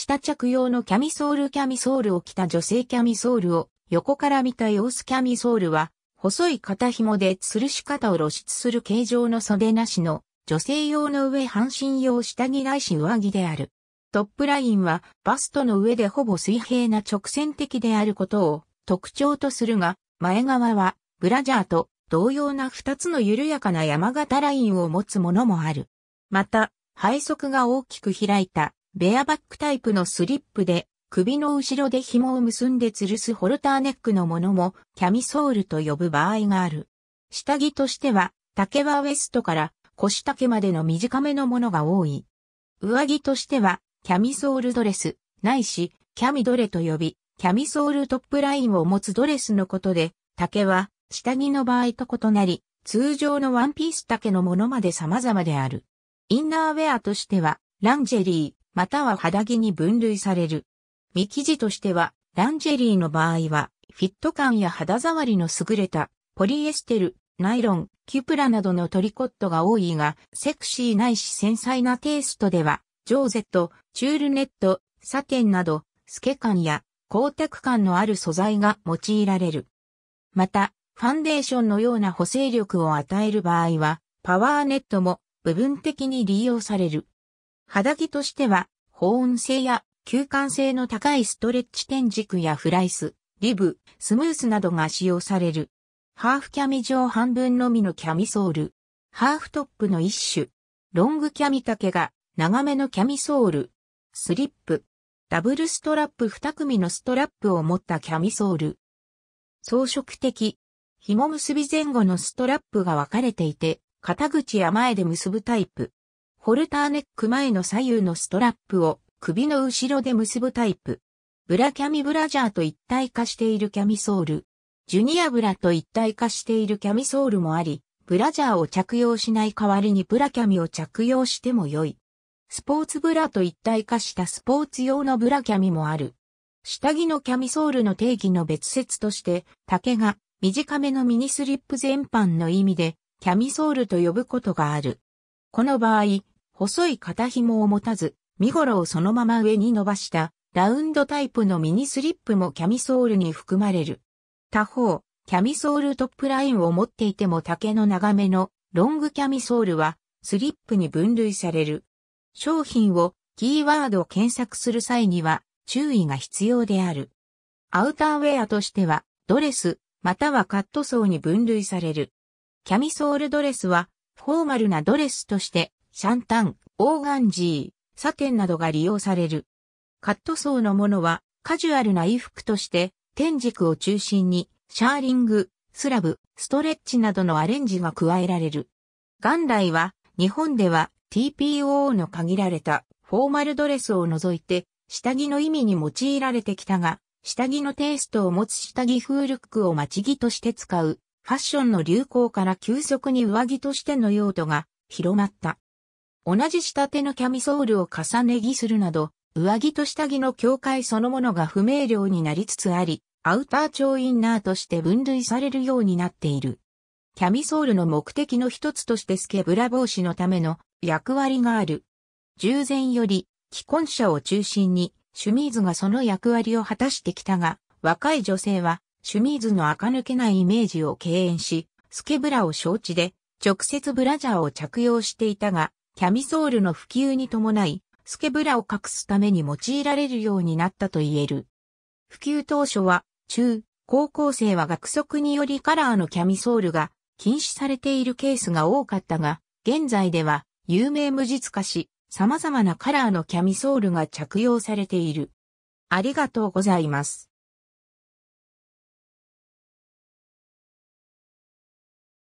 下着用のキャミソールキャミソールを着た女性キャミソールを横から見た様子キャミソールは、細い肩紐で吊るし肩を露出する形状の袖なしの女性用の上半身用下着ないし上着である。トップラインはバストの上でほぼ水平な直線的であることを特徴とするが、前側はブラジャーと同様な2つの緩やかな山形ラインを持つものもある。また、背側が大きく開いたベアバックタイプのスリップで、首の後ろで紐を結んで吊るすホルターネックのものも、キャミソールと呼ぶ場合がある。下着としては、丈はウエストから腰丈までの短めのものが多い。上着としては、キャミソールドレス、ないし、キャミドレと呼び、キャミソールトップラインを持つドレスのことで、丈は、下着の場合と異なり、通常のワンピース丈のものまで様々である。インナーウェアとしては、ランジェリー、または肌着に分類される。身生地としては、ランジェリーの場合は、フィット感や肌触りの優れた、ポリエステル、ナイロン、キュプラなどのトリコットが多いが、セクシーないし繊細なテイストでは、ジョーゼット、チュールネット、サテンなど、透け感や光沢感のある素材が用いられる。また、ファンデーションのような補正力を与える場合は、パワーネットも部分的に利用される。肌着としては、保温性や吸汗性の高いストレッチ天軸やフライス、リブ、スムースなどが使用される。ハーフキャミ上半分のみのキャミソール。ハーフトップの一種。ロングキャミ丈が長めのキャミソール。スリップ。ダブルストラップ2組のストラップを持ったキャミソール。装飾的。紐結び前後のストラップが分かれていて、肩口や前で結ぶタイプ。ホルターネック前の左右のストラップを首の後ろで結ぶタイプ。ブラキャミブラジャーと一体化しているキャミソール。ジュニアブラと一体化しているキャミソールもあり、ブラジャーを着用しない代わりにブラキャミを着用しても良い。スポーツブラと一体化したスポーツ用のブラキャミもある。下着のキャミソールの定義の別説として、竹が短めのミニスリップ全般の意味で、キャミソールと呼ぶことがある。この場合、細い肩紐を持たず、身頃をそのまま上に伸ばしたラウンドタイプのミニスリップもキャミソールに含まれる。他方、キャミソールトップラインを持っていても丈の長めのロングキャミソールはスリップに分類される。商品をキーワードを検索する際には注意が必要である。アウターウェアとしてはドレスまたはカットソーに分類される。キャミソールドレスはフォーマルなドレスとして、シャンタン、オーガンジー、サテンなどが利用される。カット層のものは、カジュアルな衣服として、天軸を中心に、シャーリング、スラブ、ストレッチなどのアレンジが加えられる。元来は、日本では TPO の限られたフォーマルドレスを除いて、下着の意味に用いられてきたが、下着のテイストを持つ下着風ルックを待ち着として使うファッションの流行から急速に上着としての用途が広まった。同じ仕立てのキャミソールを重ね着するなど、上着と下着の境界そのものが不明瞭になりつつあり、アウター調インナーとして分類されるようになっている。キャミソールの目的の一つとしてスケブラ防止のための役割がある。従前より既婚者を中心にシュミーズがその役割を果たしてきたが、若い女性はシュミーズの垢抜けないイメージを敬遠し、スケブラを承知で、直接ブラジャーを着用していたが、キャミソールの普及に伴い、スケブラを隠すために用いられるようになったと言える。普及当初は、中、高校生は学則によりカラーのキャミソールが禁止されているケースが多かったが、現在では有名無実化し、様々なカラーのキャミソールが着用されている。ありがとうございます。